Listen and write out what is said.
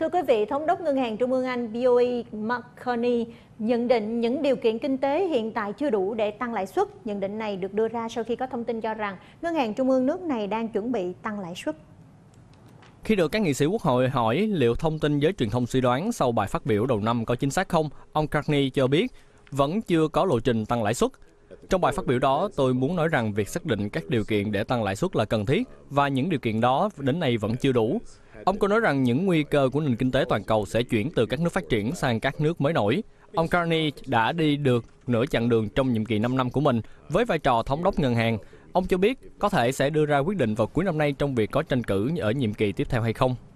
Thưa quý vị, Thống đốc Ngân hàng Trung ương Anh BOE Mark Carney nhận định những điều kiện kinh tế hiện tại chưa đủ để tăng lãi suất. Nhận định này được đưa ra sau khi có thông tin cho rằng Ngân hàng Trung ương nước này đang chuẩn bị tăng lãi suất. Khi được các nghị sĩ quốc hội hỏi liệu thông tin giới truyền thông suy đoán sau bài phát biểu đầu năm có chính xác không, ông Carney cho biết vẫn chưa có lộ trình tăng lãi suất. Trong bài phát biểu đó, tôi muốn nói rằng việc xác định các điều kiện để tăng lãi suất là cần thiết và những điều kiện đó đến nay vẫn chưa đủ. Ông có nói rằng những nguy cơ của nền kinh tế toàn cầu sẽ chuyển từ các nước phát triển sang các nước mới nổi. Ông Carney đã đi được nửa chặng đường trong nhiệm kỳ 5 năm của mình với vai trò thống đốc ngân hàng. Ông cho biết có thể sẽ đưa ra quyết định vào cuối năm nay trong việc có tranh cử ở nhiệm kỳ tiếp theo hay không.